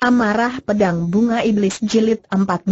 Amarah Pedang Bunga Iblis Jilid 14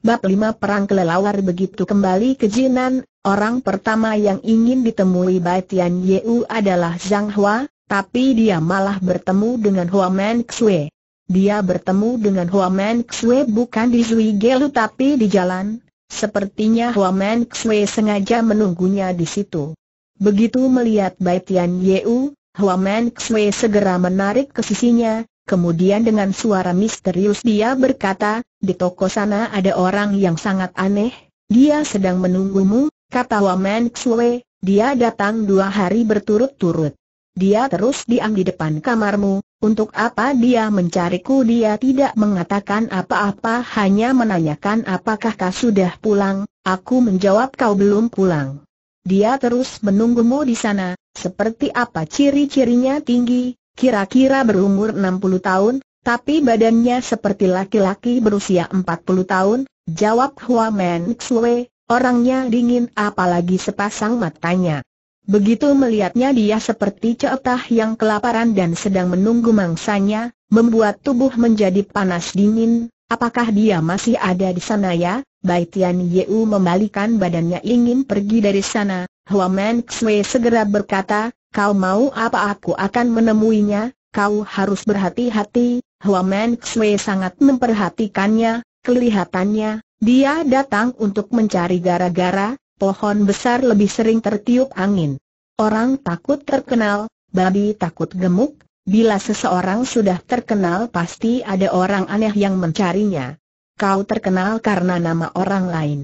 Bab 5 Perang Kelelawar Begitu kembali ke Jinan, orang pertama yang ingin ditemui Bai Tian Yu adalah Zhang Hua, tapi dia malah bertemu dengan Hua Men Xue. Dia bertemu dengan Hua Men Xue bukan di Zui Gelu tapi di jalan, sepertinya Hua Men Xue sengaja menunggunya di situ. Begitu melihat Bai Tian Yu, Hua Men Xue segera menarik ke sisinya, Kemudian dengan suara misterius dia berkata, di toko sana ada orang yang sangat aneh, dia sedang menunggumu, kata Waman Xue, dia datang dua hari berturut-turut. Dia terus diam di depan kamarmu, untuk apa dia mencariku dia tidak mengatakan apa-apa hanya menanyakan apakah kau sudah pulang, aku menjawab kau belum pulang. Dia terus menunggumu di sana, seperti apa ciri-cirinya tinggi, Kira-kira berumur 60 tahun, tapi badannya seperti laki-laki berusia 40 tahun, jawab Hua Men Xue, orangnya dingin apalagi sepasang matanya. Begitu melihatnya dia seperti ceotah yang kelaparan dan sedang menunggu mangsanya, membuat tubuh menjadi panas dingin, apakah dia masih ada di sana ya? Bai Tian Yeu membalikan badannya ingin pergi dari sana, Hua Men Xue segera berkata, Kau mau apa aku akan menemuinya, kau harus berhati-hati, Hua Men Xue sangat memperhatikannya, kelihatannya, dia datang untuk mencari gara-gara, pohon besar lebih sering tertiup angin. Orang takut terkenal, babi takut gemuk, bila seseorang sudah terkenal pasti ada orang aneh yang mencarinya. Kau terkenal karena nama orang lain.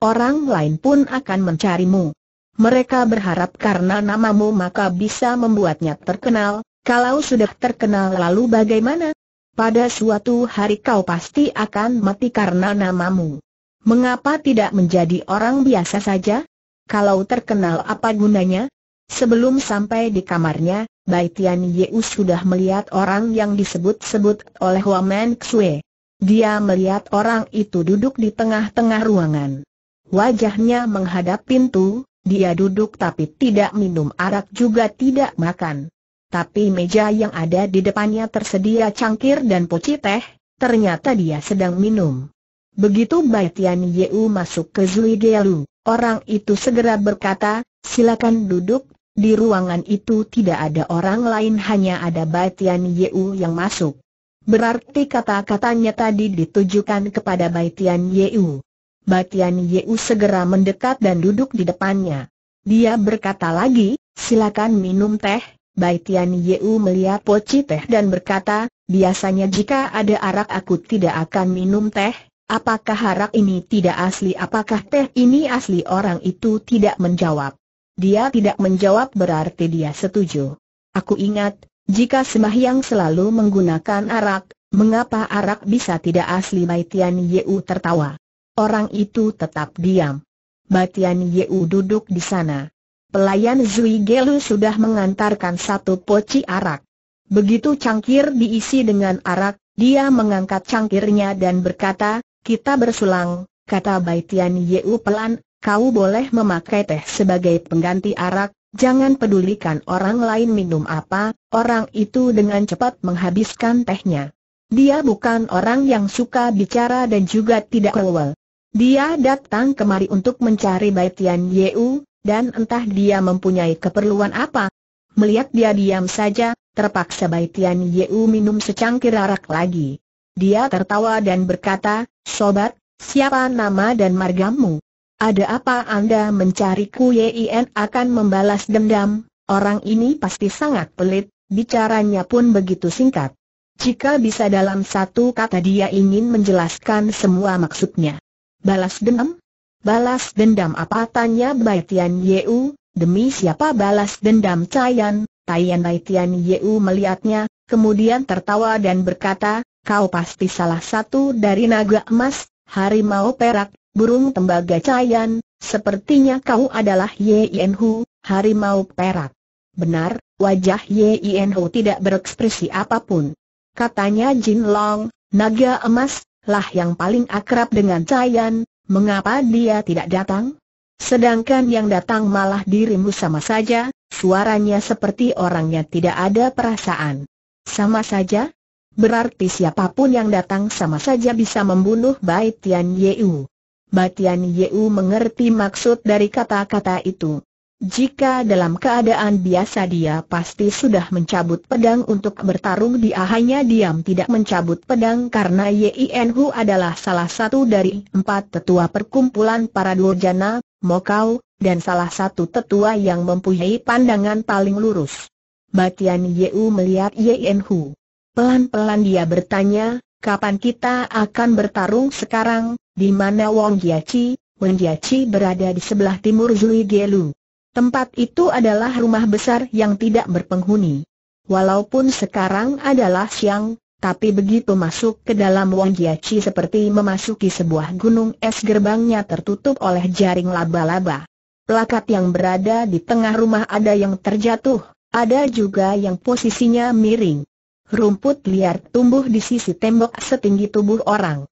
Orang lain pun akan mencarimu. Mereka berharap karena namamu maka bisa membuatnya terkenal, kalau sudah terkenal lalu bagaimana? Pada suatu hari kau pasti akan mati karena namamu. Mengapa tidak menjadi orang biasa saja? Kalau terkenal apa gunanya? Sebelum sampai di kamarnya, Tian Yeu sudah melihat orang yang disebut-sebut oleh Waman Xue. Dia melihat orang itu duduk di tengah-tengah ruangan. Wajahnya menghadap pintu, dia duduk tapi tidak minum arak juga tidak makan. Tapi meja yang ada di depannya tersedia cangkir dan poci teh, ternyata dia sedang minum. Begitu Bai Tian Yeu masuk ke Zui Gelu, orang itu segera berkata, silakan duduk, di ruangan itu tidak ada orang lain hanya ada Bai Tian Yeu yang masuk. Berarti kata-katanya tadi ditujukan kepada Bai Tian Yeu. Batian Yeu segera mendekat dan duduk di depannya. Dia berkata lagi, silakan minum teh. Baitian Yeu melihat poci teh dan berkata, biasanya jika ada arak aku tidak akan minum teh. Apakah arak ini tidak asli? Apakah teh ini asli? Orang itu tidak menjawab. Dia tidak menjawab berarti dia setuju. Aku ingat, jika Semahyang selalu menggunakan arak, mengapa arak bisa tidak asli Maitian Yeu tertawa? Orang itu tetap diam. Batian Yeu duduk di sana. Pelayan Zui Gelu sudah mengantarkan satu poci arak. Begitu cangkir diisi dengan arak, dia mengangkat cangkirnya dan berkata, kita bersulang, kata Baitian Yeu pelan, kau boleh memakai teh sebagai pengganti arak, Jangan pedulikan orang lain minum apa, orang itu dengan cepat menghabiskan tehnya. Dia bukan orang yang suka bicara dan juga tidak rewel. Dia datang kemari untuk mencari Bai Tian Yeu, dan entah dia mempunyai keperluan apa. Melihat dia diam saja, terpaksa Bai Tian Yeu minum secangkir arak lagi. Dia tertawa dan berkata, Sobat, siapa nama dan margamu? Ada apa Anda mencariku Yin akan membalas dendam? Orang ini pasti sangat pelit, bicaranya pun begitu singkat. Jika bisa dalam satu kata dia ingin menjelaskan semua maksudnya. Balas dendam? Balas dendam apa tanya Bai Tian Yeu, demi siapa balas dendam Cayan? Tayan Bai Tian Yeu melihatnya, kemudian tertawa dan berkata, kau pasti salah satu dari naga emas, harimau perak, burung tembaga Cayan, sepertinya kau adalah Ye Yen Hu, harimau perak. Benar, wajah Ye Yen Hu tidak berekspresi apapun. Katanya Jin Long, naga emas, lah yang paling akrab dengan Cayan, mengapa dia tidak datang? Sedangkan yang datang malah dirimu sama saja, suaranya seperti orangnya tidak ada perasaan. Sama saja? Berarti siapapun yang datang sama saja bisa membunuh Bai Tian Yeu. Bai Tian Yeu mengerti maksud dari kata-kata itu. Jika dalam keadaan biasa dia pasti sudah mencabut pedang untuk bertarung dia hanya diam tidak mencabut pedang karena Yin Hu adalah salah satu dari empat tetua perkumpulan para durjana, mokau, dan salah satu tetua yang mempunyai pandangan paling lurus. Batian Yeu melihat Yin Hu. Pelan-pelan dia bertanya, kapan kita akan bertarung sekarang, di mana Wong Jiachi, Wen Jiachi berada di sebelah timur Zui Gelu. Tempat itu adalah rumah besar yang tidak berpenghuni. Walaupun sekarang adalah siang, tapi begitu masuk ke dalam Wang Jiachi seperti memasuki sebuah gunung es gerbangnya tertutup oleh jaring laba-laba. Plakat yang berada di tengah rumah ada yang terjatuh, ada juga yang posisinya miring. Rumput liar tumbuh di sisi tembok setinggi tubuh orang.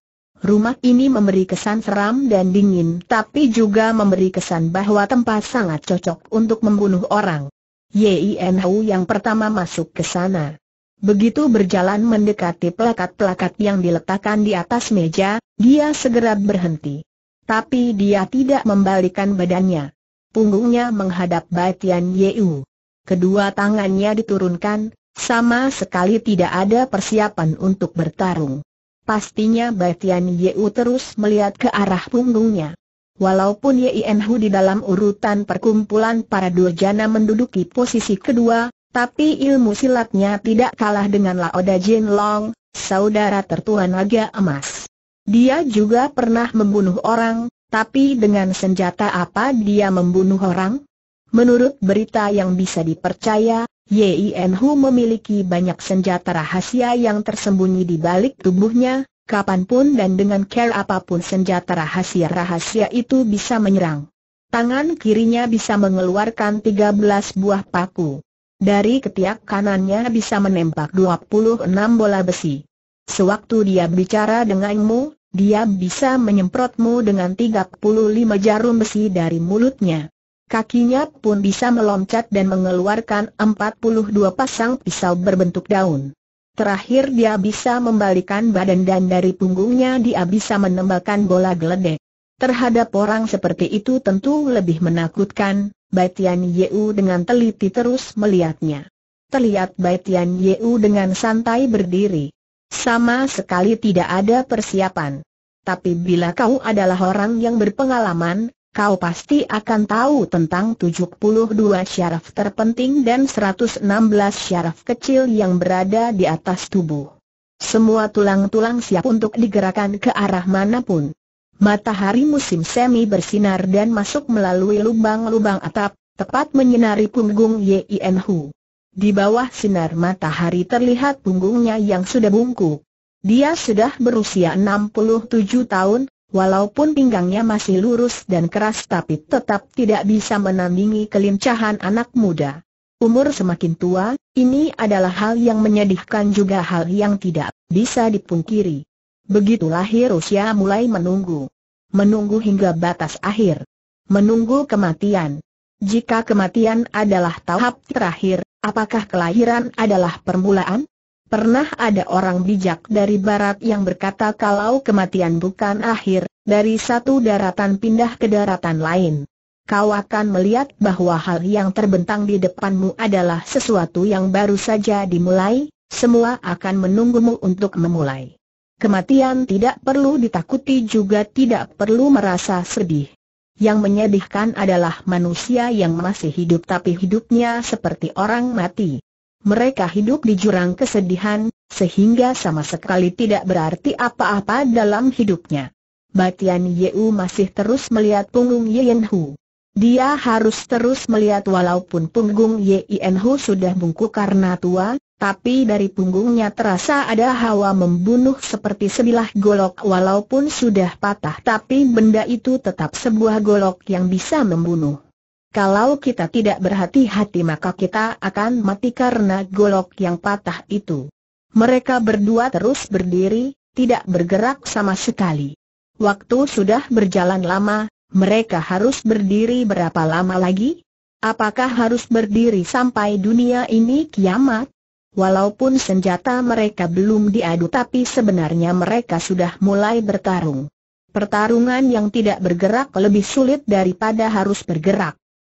Rumah ini memberi kesan seram dan dingin tapi juga memberi kesan bahwa tempat sangat cocok untuk membunuh orang. Yin Hau yang pertama masuk ke sana. Begitu berjalan mendekati plakat-plakat yang diletakkan di atas meja, dia segera berhenti. Tapi dia tidak membalikan badannya. Punggungnya menghadap batian Yu. Kedua tangannya diturunkan, sama sekali tidak ada persiapan untuk bertarung. Pastinya batian Yu terus melihat ke arah punggungnya. Walaupun Yin Hu di dalam urutan perkumpulan para durjana menduduki posisi kedua, tapi ilmu silatnya tidak kalah dengan Laoda Jin Long, saudara tertua naga emas. Dia juga pernah membunuh orang, tapi dengan senjata apa dia membunuh orang? Menurut berita yang bisa dipercaya, Yin Hu memiliki banyak senjata rahasia yang tersembunyi di balik tubuhnya, kapanpun dan dengan care apapun senjata rahasia-rahasia itu bisa menyerang. Tangan kirinya bisa mengeluarkan tiga belas buah paku. Dari ketiak kanannya bisa menembak dua puluh enam bola besi. Sewaktu dia bicara denganmu, dia bisa menyemprotmu dengan tiga puluh lima jarum besi dari mulutnya. Kakinya pun bisa meloncat dan mengeluarkan 42 pasang pisau berbentuk daun. Terakhir dia bisa membalikan badan dan dari punggungnya dia bisa menembakkan bola geledek. Terhadap orang seperti itu tentu lebih menakutkan, Baitian Yeu dengan teliti terus melihatnya. Terlihat Baitian Yeu dengan santai berdiri. Sama sekali tidak ada persiapan. Tapi bila kau adalah orang yang berpengalaman, kau pasti akan tahu tentang 72 syaraf terpenting dan 116 syaraf kecil yang berada di atas tubuh. Semua tulang-tulang siap untuk digerakkan ke arah manapun. Matahari musim semi bersinar dan masuk melalui lubang-lubang atap, tepat menyinari punggung Yin Hu. Di bawah sinar matahari terlihat punggungnya yang sudah bungkuk. Dia sudah berusia 67 tahun, Walaupun pinggangnya masih lurus dan keras tapi tetap tidak bisa menandingi kelincahan anak muda. Umur semakin tua, ini adalah hal yang menyedihkan juga hal yang tidak bisa dipungkiri. Begitulah usia mulai menunggu. Menunggu hingga batas akhir. Menunggu kematian. Jika kematian adalah tahap terakhir, apakah kelahiran adalah permulaan? Pernah ada orang bijak dari barat yang berkata kalau kematian bukan akhir, dari satu daratan pindah ke daratan lain. Kau akan melihat bahwa hal yang terbentang di depanmu adalah sesuatu yang baru saja dimulai, semua akan menunggumu untuk memulai. Kematian tidak perlu ditakuti juga tidak perlu merasa sedih. Yang menyedihkan adalah manusia yang masih hidup tapi hidupnya seperti orang mati mereka hidup di jurang kesedihan, sehingga sama sekali tidak berarti apa-apa dalam hidupnya. Batian Yeu masih terus melihat punggung Yen Hu. Dia harus terus melihat walaupun punggung Yen Hu sudah bungkuk karena tua, tapi dari punggungnya terasa ada hawa membunuh seperti sebilah golok walaupun sudah patah tapi benda itu tetap sebuah golok yang bisa membunuh. Kalau kita tidak berhati-hati maka kita akan mati karena golok yang patah itu. Mereka berdua terus berdiri, tidak bergerak sama sekali. Waktu sudah berjalan lama, mereka harus berdiri berapa lama lagi? Apakah harus berdiri sampai dunia ini kiamat? Walaupun senjata mereka belum diadu tapi sebenarnya mereka sudah mulai bertarung. Pertarungan yang tidak bergerak lebih sulit daripada harus bergerak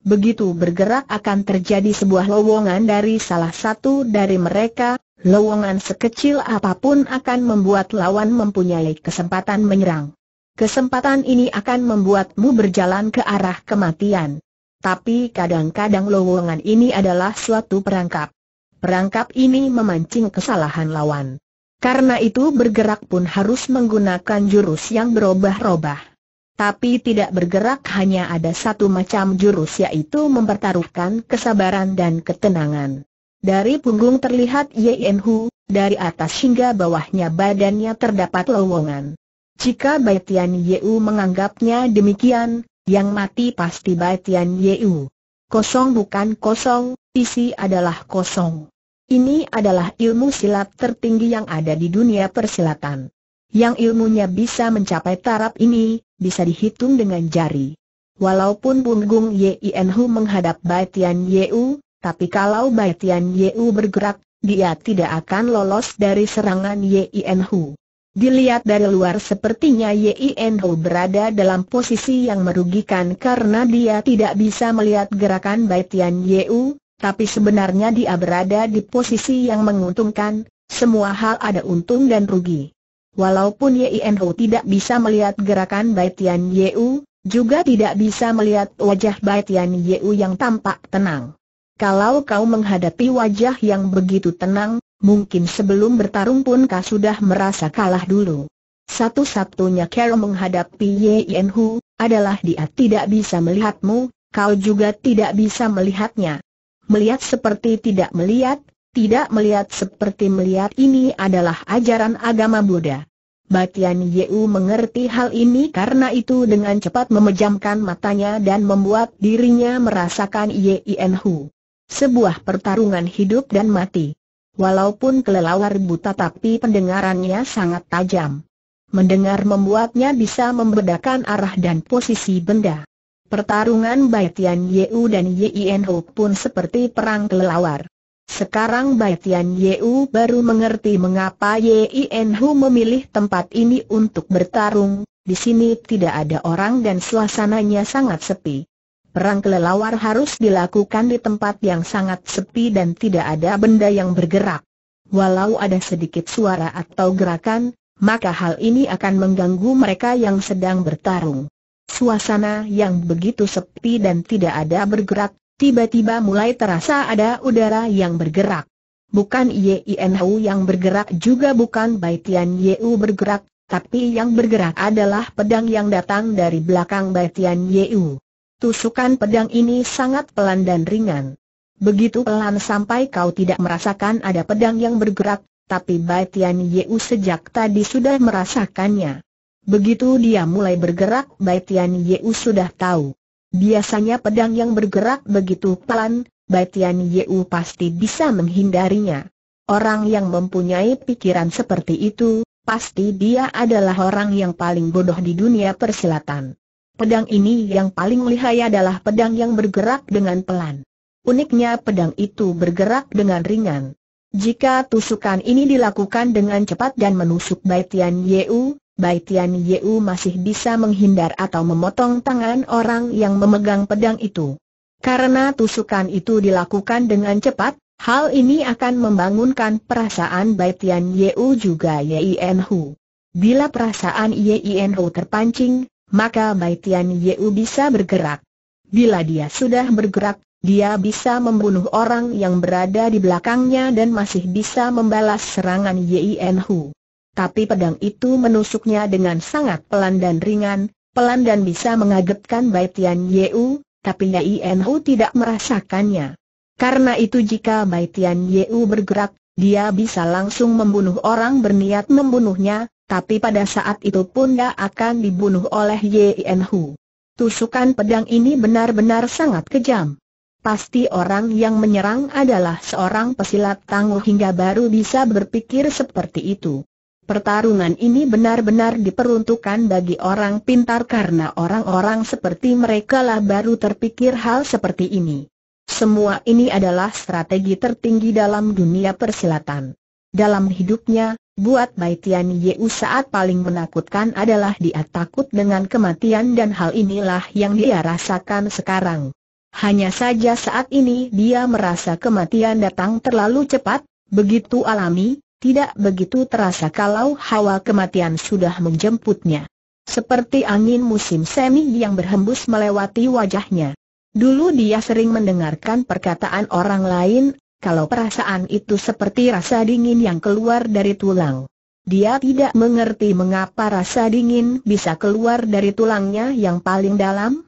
begitu bergerak akan terjadi sebuah lowongan dari salah satu dari mereka, lowongan sekecil apapun akan membuat lawan mempunyai kesempatan menyerang. Kesempatan ini akan membuatmu berjalan ke arah kematian. Tapi kadang-kadang lowongan ini adalah suatu perangkap. Perangkap ini memancing kesalahan lawan. Karena itu bergerak pun harus menggunakan jurus yang berubah-ubah tapi tidak bergerak hanya ada satu macam jurus yaitu mempertaruhkan kesabaran dan ketenangan. Dari punggung terlihat Yen Hu, dari atas hingga bawahnya badannya terdapat lowongan. Jika Baitian Yeu menganggapnya demikian, yang mati pasti Baitian Yeu. Kosong bukan kosong, isi adalah kosong. Ini adalah ilmu silat tertinggi yang ada di dunia persilatan. Yang ilmunya bisa mencapai taraf ini, bisa dihitung dengan jari. Walaupun punggung Yin Hu menghadap Bai Tian Yu, tapi kalau Bai Tian Yu bergerak, dia tidak akan lolos dari serangan Yin Hu. Dilihat dari luar sepertinya Yin Hu berada dalam posisi yang merugikan karena dia tidak bisa melihat gerakan Bai Tian Yu, tapi sebenarnya dia berada di posisi yang menguntungkan, semua hal ada untung dan rugi. Walaupun Yin tidak bisa melihat gerakan Bai Tian Yu, juga tidak bisa melihat wajah Bai Tian Yu yang tampak tenang. Kalau kau menghadapi wajah yang begitu tenang, mungkin sebelum bertarung pun kau sudah merasa kalah dulu. Satu-satunya cara menghadapi Yin adalah dia tidak bisa melihatmu, kau juga tidak bisa melihatnya. Melihat seperti tidak melihat, tidak melihat seperti melihat ini adalah ajaran agama Buddha. Batian Yeu mengerti hal ini karena itu dengan cepat memejamkan matanya dan membuat dirinya merasakan Yien Hu. Sebuah pertarungan hidup dan mati. Walaupun kelelawar buta tapi pendengarannya sangat tajam. Mendengar membuatnya bisa membedakan arah dan posisi benda. Pertarungan Batian Yeu dan Yien Hu pun seperti perang kelelawar. Sekarang Bai Tian Yu baru mengerti mengapa Yin Hu memilih tempat ini untuk bertarung, di sini tidak ada orang dan suasananya sangat sepi. Perang kelelawar harus dilakukan di tempat yang sangat sepi dan tidak ada benda yang bergerak. Walau ada sedikit suara atau gerakan, maka hal ini akan mengganggu mereka yang sedang bertarung. Suasana yang begitu sepi dan tidak ada bergerak, Tiba-tiba mulai terasa ada udara yang bergerak. Bukan Yinhu yang bergerak juga bukan Baitian Tian Yu bergerak, tapi yang bergerak adalah pedang yang datang dari belakang Baitian Tian Yu. Tusukan pedang ini sangat pelan dan ringan. Begitu pelan sampai kau tidak merasakan ada pedang yang bergerak, tapi Baitian Tian Yu sejak tadi sudah merasakannya. Begitu dia mulai bergerak, Baitian Tian Yu sudah tahu. Biasanya pedang yang bergerak begitu pelan, Baitian Yu pasti bisa menghindarinya. Orang yang mempunyai pikiran seperti itu, pasti dia adalah orang yang paling bodoh di dunia persilatan. Pedang ini yang paling lihai adalah pedang yang bergerak dengan pelan. Uniknya pedang itu bergerak dengan ringan. Jika tusukan ini dilakukan dengan cepat dan menusuk Baitian Yeu, Bai Tian Yu masih bisa menghindar atau memotong tangan orang yang memegang pedang itu. Karena tusukan itu dilakukan dengan cepat, hal ini akan membangunkan perasaan Bai Tian Yu juga Yien Hu. Bila perasaan Yien Hu terpancing, maka Bai Tian Yu bisa bergerak. Bila dia sudah bergerak, dia bisa membunuh orang yang berada di belakangnya dan masih bisa membalas serangan Yien Hu tapi pedang itu menusuknya dengan sangat pelan dan ringan, pelan dan bisa mengagetkan Bai Tian Yeu, tapi Dai Enhu tidak merasakannya. Karena itu jika Bai Tian Yeu bergerak, dia bisa langsung membunuh orang berniat membunuhnya, tapi pada saat itu pun dia akan dibunuh oleh Yenhu. Tusukan pedang ini benar-benar sangat kejam. Pasti orang yang menyerang adalah seorang pesilat tangguh hingga baru bisa berpikir seperti itu. Pertarungan ini benar-benar diperuntukkan bagi orang pintar karena orang-orang seperti mereka lah baru terpikir hal seperti ini. Semua ini adalah strategi tertinggi dalam dunia persilatan. Dalam hidupnya, buat Bai Tian Yeu saat paling menakutkan adalah dia takut dengan kematian dan hal inilah yang dia rasakan sekarang. Hanya saja saat ini dia merasa kematian datang terlalu cepat, begitu alami, tidak begitu terasa kalau hawa kematian sudah menjemputnya. Seperti angin musim semi yang berhembus melewati wajahnya. Dulu dia sering mendengarkan perkataan orang lain, kalau perasaan itu seperti rasa dingin yang keluar dari tulang. Dia tidak mengerti mengapa rasa dingin bisa keluar dari tulangnya yang paling dalam.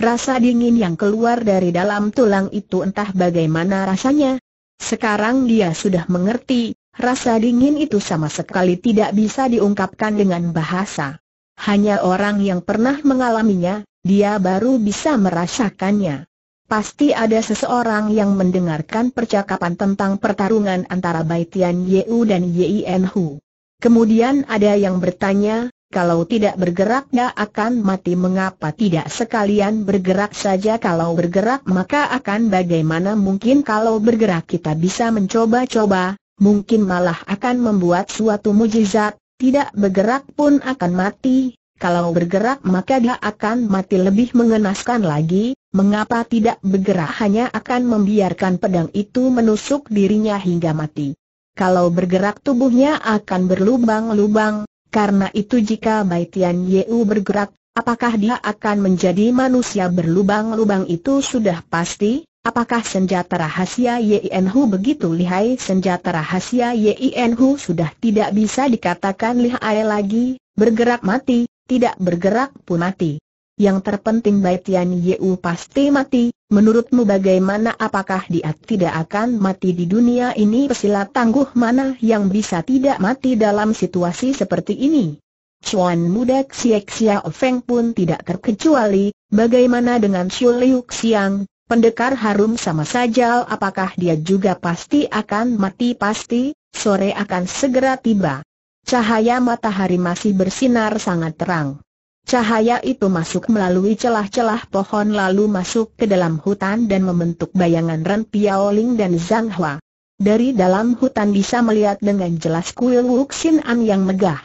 Rasa dingin yang keluar dari dalam tulang itu entah bagaimana rasanya. Sekarang dia sudah mengerti, Rasa dingin itu sama sekali tidak bisa diungkapkan dengan bahasa. Hanya orang yang pernah mengalaminya, dia baru bisa merasakannya. Pasti ada seseorang yang mendengarkan percakapan tentang pertarungan antara baitian Tian Yeu dan Yien Hu. Kemudian ada yang bertanya, kalau tidak bergerak dia akan mati mengapa tidak sekalian bergerak saja kalau bergerak maka akan bagaimana mungkin kalau bergerak kita bisa mencoba-coba, mungkin malah akan membuat suatu mujizat, tidak bergerak pun akan mati, kalau bergerak maka dia akan mati lebih mengenaskan lagi, mengapa tidak bergerak hanya akan membiarkan pedang itu menusuk dirinya hingga mati. Kalau bergerak tubuhnya akan berlubang-lubang, karena itu jika Bai Tian Yeu bergerak, apakah dia akan menjadi manusia berlubang-lubang itu sudah pasti? Apakah senjata rahasia Yin Hu begitu lihai? Senjata rahasia Yin Hu sudah tidak bisa dikatakan lihai lagi, bergerak mati, tidak bergerak pun mati. Yang terpenting Bai Tian Yu pasti mati, menurutmu bagaimana apakah dia tidak akan mati di dunia ini pesilat tangguh mana yang bisa tidak mati dalam situasi seperti ini? Chuan muda Xie Xiao Feng pun tidak terkecuali, bagaimana dengan Xiu Liu Xiang, Pendekar harum sama saja apakah dia juga pasti akan mati pasti, sore akan segera tiba. Cahaya matahari masih bersinar sangat terang. Cahaya itu masuk melalui celah-celah pohon lalu masuk ke dalam hutan dan membentuk bayangan Ren Piaoling dan Zhang Hua. Dari dalam hutan bisa melihat dengan jelas kuil Wuxin An yang megah.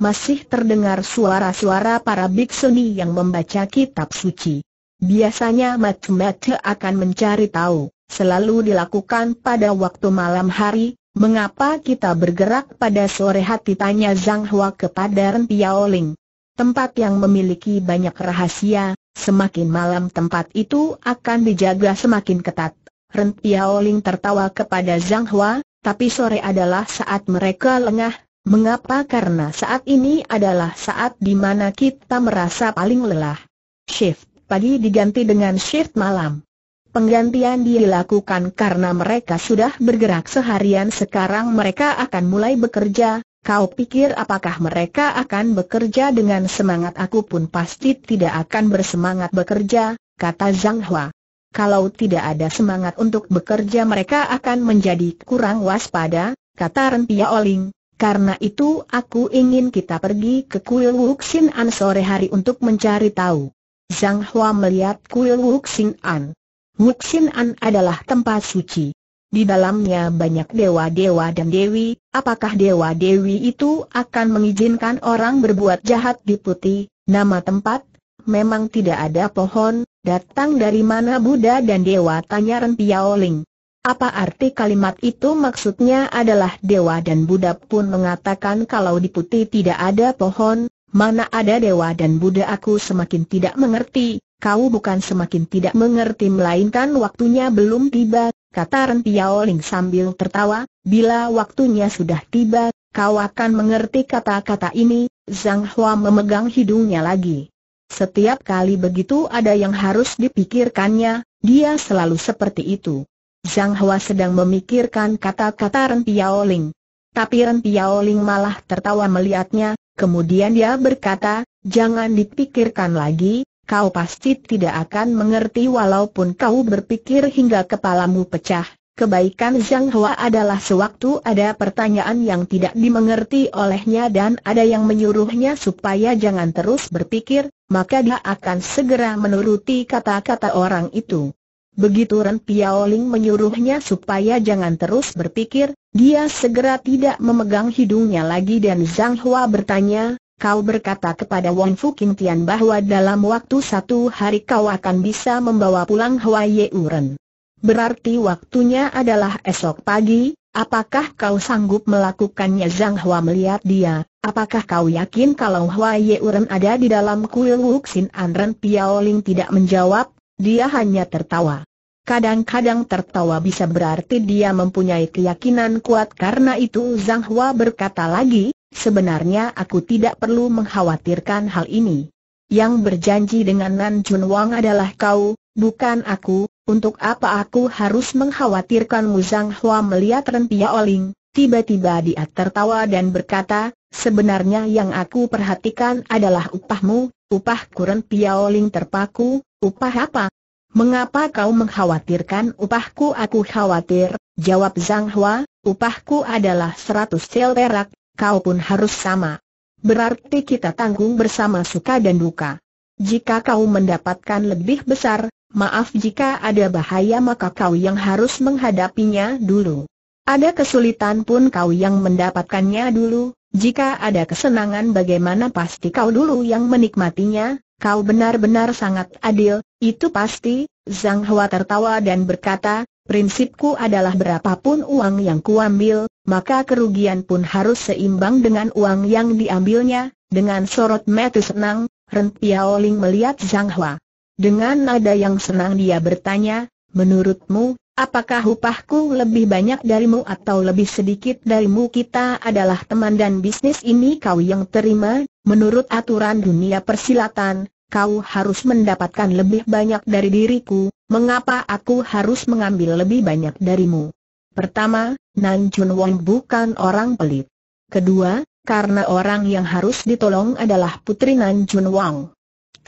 Masih terdengar suara-suara para biksuni yang membaca kitab suci. Biasanya Matsumatsu akan mencari tahu, selalu dilakukan pada waktu malam hari, mengapa kita bergerak pada sore hati tanya Zhang Hua kepada Ren Ling. Tempat yang memiliki banyak rahasia, semakin malam tempat itu akan dijaga semakin ketat. Ren Ling tertawa kepada Zhang Hua, tapi sore adalah saat mereka lengah, Mengapa? Karena saat ini adalah saat di mana kita merasa paling lelah. Shift pagi diganti dengan shift malam. Penggantian dilakukan karena mereka sudah bergerak seharian sekarang mereka akan mulai bekerja, kau pikir apakah mereka akan bekerja dengan semangat aku pun pasti tidak akan bersemangat bekerja, kata Zhang Hua. Kalau tidak ada semangat untuk bekerja mereka akan menjadi kurang waspada, kata Rentia Oling. Karena itu aku ingin kita pergi ke kuil Wuxin An sore hari untuk mencari tahu. Zhang Hua melihat kuil Wuxin An. Wuxin An adalah tempat suci. Di dalamnya banyak dewa-dewa dan dewi, apakah dewa-dewi itu akan mengizinkan orang berbuat jahat di putih, nama tempat? Memang tidak ada pohon, datang dari mana Buddha dan dewa tanya Ren Piaoling. Apa arti kalimat itu maksudnya adalah dewa dan Buddha pun mengatakan kalau di putih tidak ada pohon, Mana ada dewa dan Buddha aku semakin tidak mengerti, kau bukan semakin tidak mengerti melainkan waktunya belum tiba, kata Ren Piao Ling sambil tertawa, bila waktunya sudah tiba, kau akan mengerti kata-kata ini, Zhang Hua memegang hidungnya lagi. Setiap kali begitu ada yang harus dipikirkannya, dia selalu seperti itu. Zhang Hua sedang memikirkan kata-kata Ren Piao Ling. Tapi Ren Piao Ling malah tertawa melihatnya, Kemudian dia berkata, jangan dipikirkan lagi, kau pasti tidak akan mengerti walaupun kau berpikir hingga kepalamu pecah. Kebaikan Zhang Hua adalah sewaktu ada pertanyaan yang tidak dimengerti olehnya dan ada yang menyuruhnya supaya jangan terus berpikir, maka dia akan segera menuruti kata-kata orang itu. Begitu Ren Piaoling menyuruhnya supaya jangan terus berpikir, dia segera tidak memegang hidungnya lagi dan Zhang Hua bertanya, kau berkata kepada Wang Fu King Tian bahwa dalam waktu satu hari kau akan bisa membawa pulang Hua Ye Uren. Berarti waktunya adalah esok pagi, apakah kau sanggup melakukannya Zhang Hua melihat dia, apakah kau yakin kalau Hua Ye Uren ada di dalam kuil Wuxin Anren Piaoling tidak menjawab, dia hanya tertawa. Kadang-kadang tertawa bisa berarti dia mempunyai keyakinan kuat karena itu Zhang Hua berkata lagi, sebenarnya aku tidak perlu mengkhawatirkan hal ini. Yang berjanji dengan Nan Jun Wang adalah kau, bukan aku, untuk apa aku harus mengkhawatirkanmu Zhang Hua melihat Pia Oling, tiba-tiba dia tertawa dan berkata, sebenarnya yang aku perhatikan adalah upahmu, upahku Pia Oling terpaku, Upah apa? Mengapa kau mengkhawatirkan upahku? Aku khawatir, jawab Zhang Hua, upahku adalah seratus sel perak, kau pun harus sama. Berarti kita tanggung bersama suka dan duka. Jika kau mendapatkan lebih besar, maaf jika ada bahaya maka kau yang harus menghadapinya dulu. Ada kesulitan pun kau yang mendapatkannya dulu, jika ada kesenangan bagaimana pasti kau dulu yang menikmatinya, Kau benar-benar sangat adil, itu pasti, Zhang Hua tertawa dan berkata, prinsipku adalah berapapun uang yang kuambil, maka kerugian pun harus seimbang dengan uang yang diambilnya, dengan sorot mata senang, Ren Piaoling melihat Zhang Hua. Dengan nada yang senang dia bertanya, menurutmu, Apakah upahku lebih banyak darimu atau lebih sedikit darimu kita adalah teman dan bisnis ini kau yang terima, menurut aturan dunia persilatan, kau harus mendapatkan lebih banyak dari diriku, mengapa aku harus mengambil lebih banyak darimu? Pertama, Nan Jun Wong bukan orang pelit. Kedua, karena orang yang harus ditolong adalah putri Nan Jun Wong.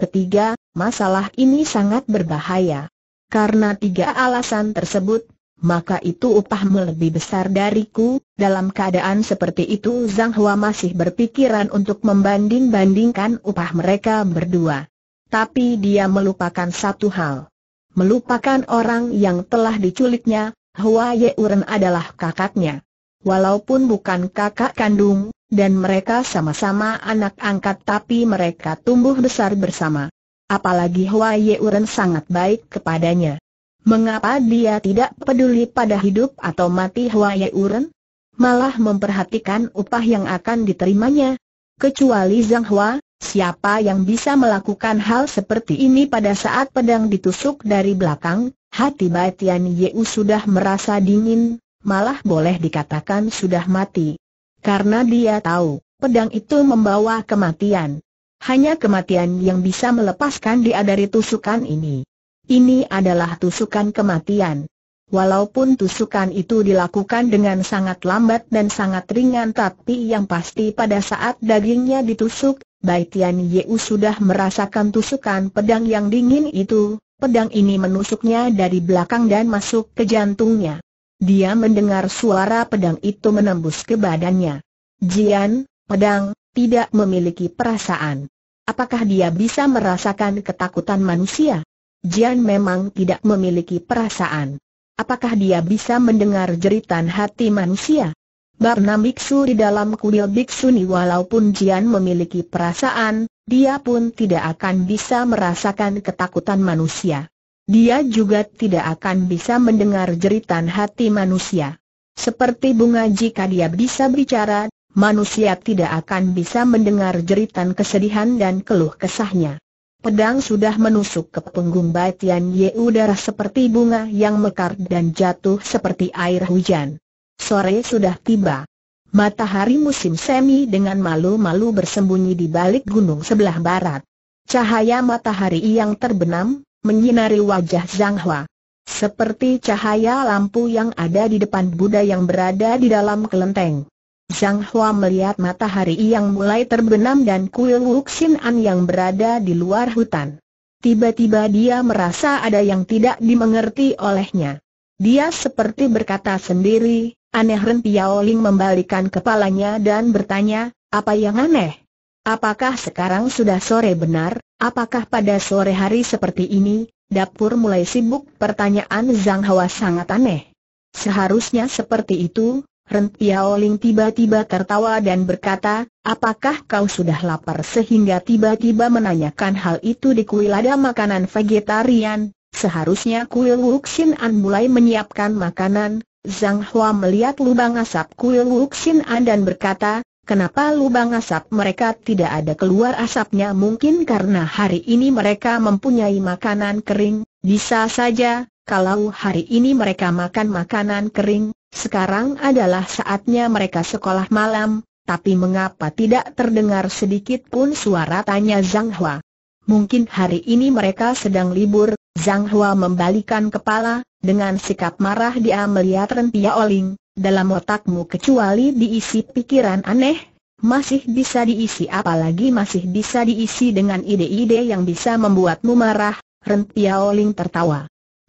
Ketiga, masalah ini sangat berbahaya. Karena tiga alasan tersebut, maka itu upahmu lebih besar dariku, dalam keadaan seperti itu Zhang Hua masih berpikiran untuk membanding-bandingkan upah mereka berdua. Tapi dia melupakan satu hal. Melupakan orang yang telah diculiknya, Hua Yeuren adalah kakaknya. Walaupun bukan kakak kandung, dan mereka sama-sama anak angkat tapi mereka tumbuh besar bersama apalagi Hua Yeuren sangat baik kepadanya. Mengapa dia tidak peduli pada hidup atau mati Hua Yeuren? Malah memperhatikan upah yang akan diterimanya. Kecuali Zhang Hua, siapa yang bisa melakukan hal seperti ini pada saat pedang ditusuk dari belakang, hati Baitian Yeu sudah merasa dingin, malah boleh dikatakan sudah mati. Karena dia tahu, pedang itu membawa kematian. Hanya kematian yang bisa melepaskan dia dari tusukan ini. Ini adalah tusukan kematian. Walaupun tusukan itu dilakukan dengan sangat lambat dan sangat ringan tapi yang pasti pada saat dagingnya ditusuk, Bai Tian Yeu sudah merasakan tusukan pedang yang dingin itu, pedang ini menusuknya dari belakang dan masuk ke jantungnya. Dia mendengar suara pedang itu menembus ke badannya. Jian, pedang, tidak memiliki perasaan. Apakah dia bisa merasakan ketakutan manusia? Jian memang tidak memiliki perasaan. Apakah dia bisa mendengar jeritan hati manusia? Barna Biksu di dalam kuil ni walaupun Jian memiliki perasaan, dia pun tidak akan bisa merasakan ketakutan manusia. Dia juga tidak akan bisa mendengar jeritan hati manusia. Seperti bunga jika dia bisa bicara, manusia tidak akan bisa mendengar jeritan kesedihan dan keluh kesahnya. Pedang sudah menusuk ke punggung batian Yeudara Ye udara seperti bunga yang mekar dan jatuh seperti air hujan. Sore sudah tiba. Matahari musim semi dengan malu-malu bersembunyi di balik gunung sebelah barat. Cahaya matahari yang terbenam, menyinari wajah Zhang Hua. Seperti cahaya lampu yang ada di depan Buddha yang berada di dalam kelenteng. Zhang Hua melihat matahari yang mulai terbenam dan kuil Wuxin An yang berada di luar hutan. Tiba-tiba dia merasa ada yang tidak dimengerti olehnya. Dia seperti berkata sendiri, aneh Ren Ling membalikan kepalanya dan bertanya, apa yang aneh? Apakah sekarang sudah sore benar? Apakah pada sore hari seperti ini, dapur mulai sibuk? Pertanyaan Zhang Hua sangat aneh. Seharusnya seperti itu, Rentiaoling tiba-tiba tertawa dan berkata, apakah kau sudah lapar sehingga tiba-tiba menanyakan hal itu di kuil ada makanan vegetarian? Seharusnya kuil Wuxinan mulai menyiapkan makanan. Zhang Hua melihat lubang asap kuil Wuxinan dan berkata, Kenapa lubang asap mereka tidak ada keluar asapnya mungkin karena hari ini mereka mempunyai makanan kering, bisa saja, kalau hari ini mereka makan makanan kering, sekarang adalah saatnya mereka sekolah malam, tapi mengapa tidak terdengar sedikit pun suara tanya Zhang Hua? Mungkin hari ini mereka sedang libur, Zhang Hua membalikan kepala, dengan sikap marah dia melihat Rentia Oling, dalam otakmu kecuali diisi pikiran aneh, masih bisa diisi apalagi masih bisa diisi dengan ide-ide yang bisa membuatmu marah, Rentia Oling tertawa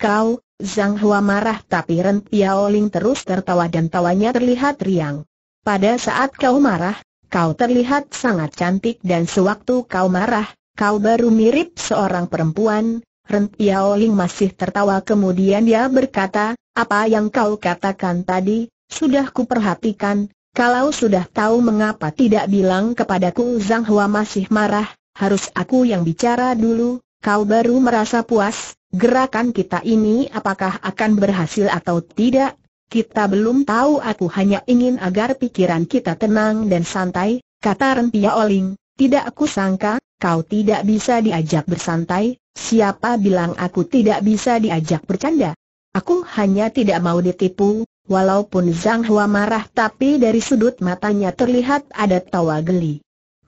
kau, Zhang Hua marah tapi Ren Piaoling terus tertawa dan tawanya terlihat riang. Pada saat kau marah, kau terlihat sangat cantik dan sewaktu kau marah, kau baru mirip seorang perempuan. Ren Piaoling masih tertawa kemudian dia berkata, apa yang kau katakan tadi, sudah kuperhatikan, kalau sudah tahu mengapa tidak bilang kepadaku Zhang Hua masih marah, harus aku yang bicara dulu, kau baru merasa puas, gerakan kita ini apakah akan berhasil atau tidak? Kita belum tahu aku hanya ingin agar pikiran kita tenang dan santai, kata Rentia Oling. Tidak aku sangka, kau tidak bisa diajak bersantai, siapa bilang aku tidak bisa diajak bercanda? Aku hanya tidak mau ditipu, walaupun Zhang Hua marah tapi dari sudut matanya terlihat ada tawa geli.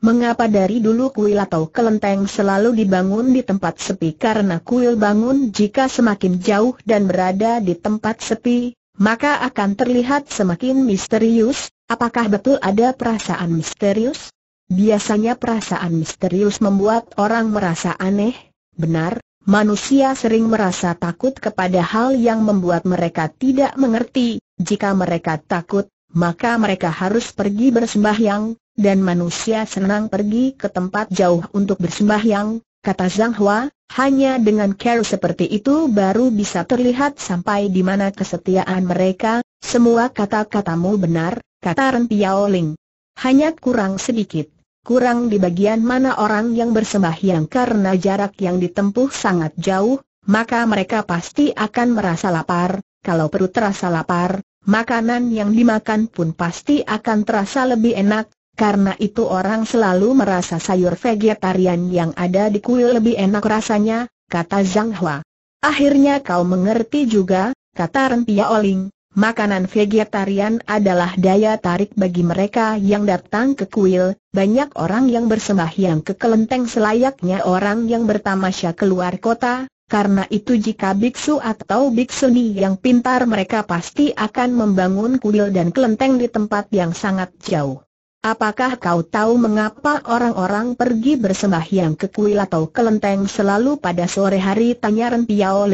Mengapa dari dulu kuil atau kelenteng selalu dibangun di tempat sepi karena kuil bangun jika semakin jauh dan berada di tempat sepi, maka akan terlihat semakin misterius, apakah betul ada perasaan misterius? Biasanya perasaan misterius membuat orang merasa aneh, benar, manusia sering merasa takut kepada hal yang membuat mereka tidak mengerti, jika mereka takut, maka mereka harus pergi bersembahyang, dan manusia senang pergi ke tempat jauh untuk bersembahyang, kata Zhang Hua, hanya dengan care seperti itu baru bisa terlihat sampai di mana kesetiaan mereka, semua kata-katamu benar, kata Ren Piao Ling. Hanya kurang sedikit, kurang di bagian mana orang yang bersembahyang karena jarak yang ditempuh sangat jauh, maka mereka pasti akan merasa lapar, kalau perut terasa lapar, makanan yang dimakan pun pasti akan terasa lebih enak, karena itu orang selalu merasa sayur vegetarian yang ada di kuil lebih enak rasanya, kata Zhang Hua. Akhirnya kau mengerti juga, kata Rentia Oling, makanan vegetarian adalah daya tarik bagi mereka yang datang ke kuil, banyak orang yang bersembahyang ke kelenteng selayaknya orang yang bertamasya keluar kota, karena itu jika biksu atau biksuni yang pintar mereka pasti akan membangun kuil dan kelenteng di tempat yang sangat jauh. Apakah kau tahu mengapa orang-orang pergi bersembahyang ke kuil atau kelenteng selalu pada sore hari? Tanya Ren Piao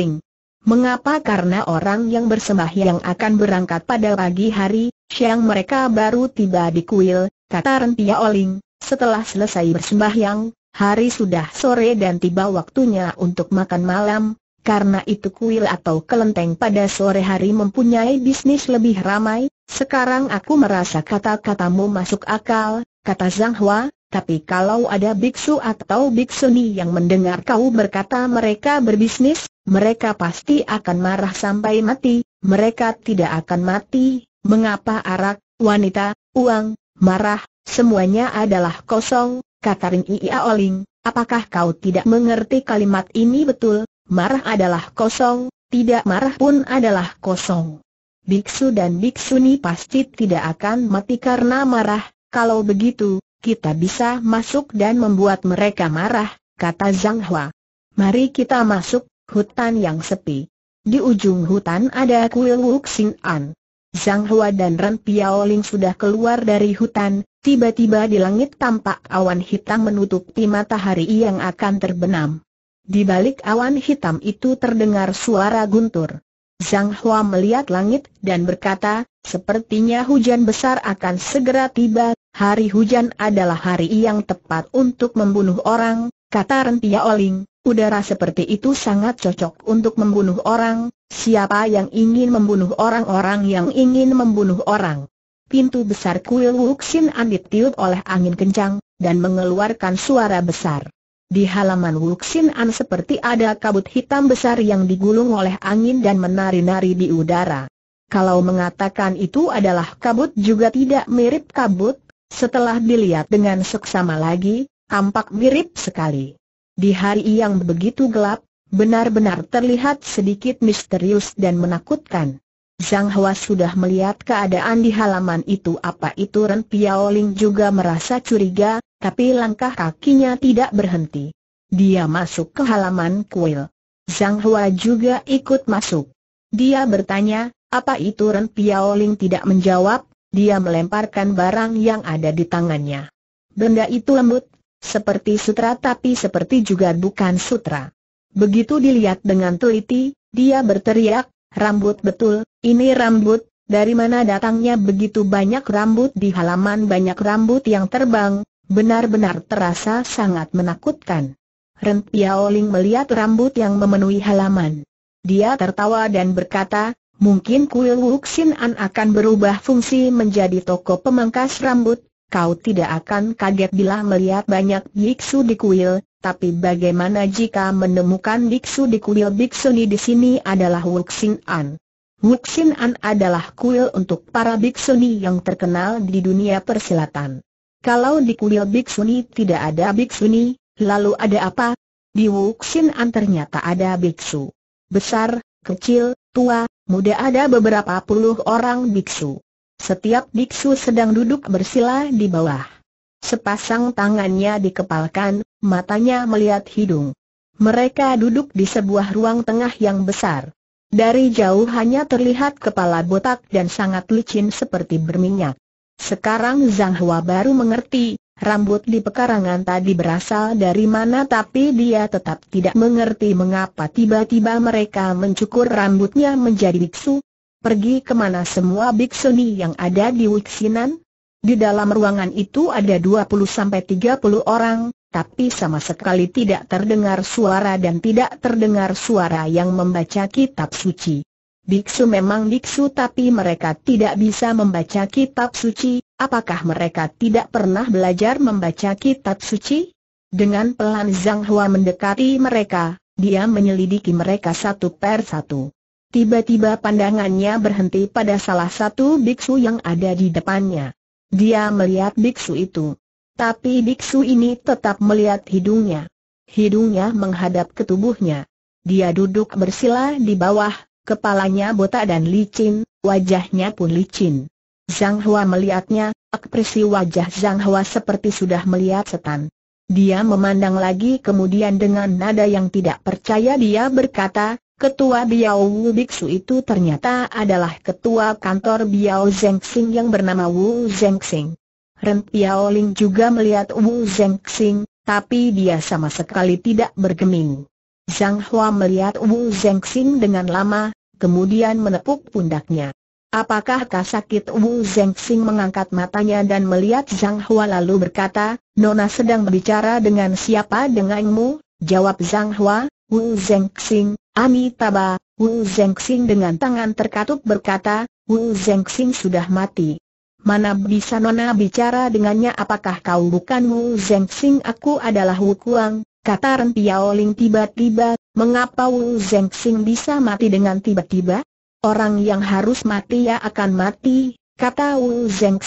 Mengapa? Karena orang yang bersembahyang akan berangkat pada pagi hari, siang mereka baru tiba di kuil, kata Ren Piao Setelah selesai bersembahyang, hari sudah sore dan tiba waktunya untuk makan malam, karena itu kuil atau kelenteng pada sore hari mempunyai bisnis lebih ramai, sekarang aku merasa kata-katamu masuk akal, kata Zhang Hua, tapi kalau ada biksu atau biksuni yang mendengar kau berkata mereka berbisnis, mereka pasti akan marah sampai mati, mereka tidak akan mati, mengapa arak, wanita, uang, marah, semuanya adalah kosong, kata Ring Ia Oling, apakah kau tidak mengerti kalimat ini betul, marah adalah kosong, tidak marah pun adalah kosong biksu dan biksuni pasti tidak akan mati karena marah, kalau begitu, kita bisa masuk dan membuat mereka marah, kata Zhang Hua. Mari kita masuk, hutan yang sepi. Di ujung hutan ada kuil Wuxing An. Zhang Hua dan Ren Piaoling sudah keluar dari hutan, tiba-tiba di langit tampak awan hitam menutupi matahari yang akan terbenam. Di balik awan hitam itu terdengar suara guntur. Zhang Hua melihat langit dan berkata, sepertinya hujan besar akan segera tiba, hari hujan adalah hari yang tepat untuk membunuh orang, kata Rentia Oling, udara seperti itu sangat cocok untuk membunuh orang, siapa yang ingin membunuh orang-orang yang ingin membunuh orang. Pintu besar kuil Wuxin Andit tiup oleh angin kencang, dan mengeluarkan suara besar. Di halaman Wuxin An seperti ada kabut hitam besar yang digulung oleh angin dan menari-nari di udara. Kalau mengatakan itu adalah kabut juga tidak mirip kabut, setelah dilihat dengan seksama lagi, tampak mirip sekali. Di hari yang begitu gelap, benar-benar terlihat sedikit misterius dan menakutkan. Zhang Hua sudah melihat keadaan di halaman itu apa itu Ren Piaoling juga merasa curiga, tapi langkah kakinya tidak berhenti. Dia masuk ke halaman kuil. Zhang Hua juga ikut masuk. Dia bertanya, apa itu Ren Piaoling tidak menjawab, dia melemparkan barang yang ada di tangannya. Benda itu lembut, seperti sutra tapi seperti juga bukan sutra. Begitu dilihat dengan teliti, dia berteriak, Rambut betul, ini rambut, dari mana datangnya begitu banyak rambut di halaman banyak rambut yang terbang, benar-benar terasa sangat menakutkan. Ren Piaoling melihat rambut yang memenuhi halaman. Dia tertawa dan berkata, mungkin kuil Wuxin An akan berubah fungsi menjadi toko pemangkas rambut, kau tidak akan kaget bila melihat banyak biksu di kuil, tapi bagaimana jika menemukan biksu di kuil biksuni di sini adalah Wuxing An? Wuxing An adalah kuil untuk para biksuni yang terkenal di dunia persilatan. Kalau di kuil biksuni tidak ada biksuni, lalu ada apa? Di Wuxin An ternyata ada biksu. Besar, kecil, tua, muda ada beberapa puluh orang biksu. Setiap biksu sedang duduk bersila di bawah. Sepasang tangannya dikepalkan, matanya melihat hidung. Mereka duduk di sebuah ruang tengah yang besar. Dari jauh hanya terlihat kepala botak dan sangat licin seperti berminyak. Sekarang Zhang Hua baru mengerti, rambut di pekarangan tadi berasal dari mana tapi dia tetap tidak mengerti mengapa tiba-tiba mereka mencukur rambutnya menjadi biksu. Pergi kemana semua biksuni yang ada di Wixinan? Di dalam ruangan itu ada 20-30 orang, tapi sama sekali tidak terdengar suara dan tidak terdengar suara yang membaca kitab suci. Biksu memang biksu tapi mereka tidak bisa membaca kitab suci, apakah mereka tidak pernah belajar membaca kitab suci? Dengan pelan Zhang Hua mendekati mereka, dia menyelidiki mereka satu per satu. Tiba-tiba pandangannya berhenti pada salah satu biksu yang ada di depannya. Dia melihat biksu itu. Tapi biksu ini tetap melihat hidungnya. Hidungnya menghadap ke tubuhnya. Dia duduk bersila di bawah, kepalanya botak dan licin, wajahnya pun licin. Zhang Hua melihatnya, ekspresi wajah Zhang Hua seperti sudah melihat setan. Dia memandang lagi kemudian dengan nada yang tidak percaya dia berkata, Ketua Biao Wu Biksu itu ternyata adalah ketua kantor Biao Zhengxing yang bernama Wu Zhengxing. Ren Piaoling juga melihat Wu Zhengxing, tapi dia sama sekali tidak bergeming. Zhang Hua melihat Wu Zhengxing dengan lama, kemudian menepuk pundaknya. Apakah kah sakit Wu Zhengxing mengangkat matanya dan melihat Zhang Hua lalu berkata, Nona sedang berbicara dengan siapa denganmu? Jawab Zhang Hua, Wu Zhengxing, Amitabha, Wu Zhengxing dengan tangan terkatup berkata, Wu Zhengxing sudah mati. Mana bisa Nona bicara dengannya apakah kau bukan Wu Zeng aku adalah Wu Kuang, kata Ren Piaoling tiba-tiba, mengapa Wu Zeng bisa mati dengan tiba-tiba? Orang yang harus mati ya akan mati, kata Wu Zeng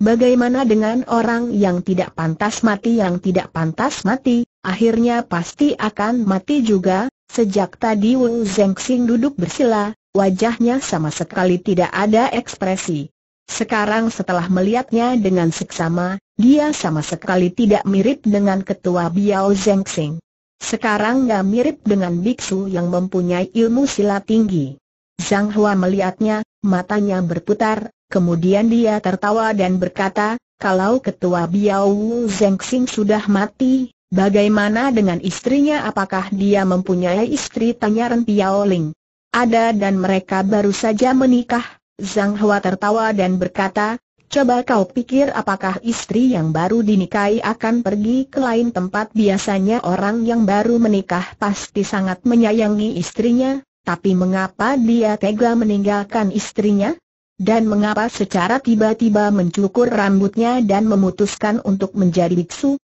Bagaimana dengan orang yang tidak pantas mati yang tidak pantas mati, akhirnya pasti akan mati juga, sejak tadi Wu Zeng duduk bersila, wajahnya sama sekali tidak ada ekspresi. Sekarang setelah melihatnya dengan seksama, dia sama sekali tidak mirip dengan ketua Biao Zengxing. Sekarang gak mirip dengan biksu yang mempunyai ilmu silat tinggi. Zhang Hua melihatnya, matanya berputar, kemudian dia tertawa dan berkata, kalau ketua Biao Zengxing sudah mati, bagaimana dengan istrinya apakah dia mempunyai istri tanya Ren Piao Ling? Ada dan mereka baru saja menikah, Zhang Hua tertawa dan berkata, Coba kau pikir apakah istri yang baru dinikahi akan pergi ke lain tempat biasanya orang yang baru menikah pasti sangat menyayangi istrinya, tapi mengapa dia tega meninggalkan istrinya? Dan mengapa secara tiba-tiba mencukur rambutnya dan memutuskan untuk menjadi biksu?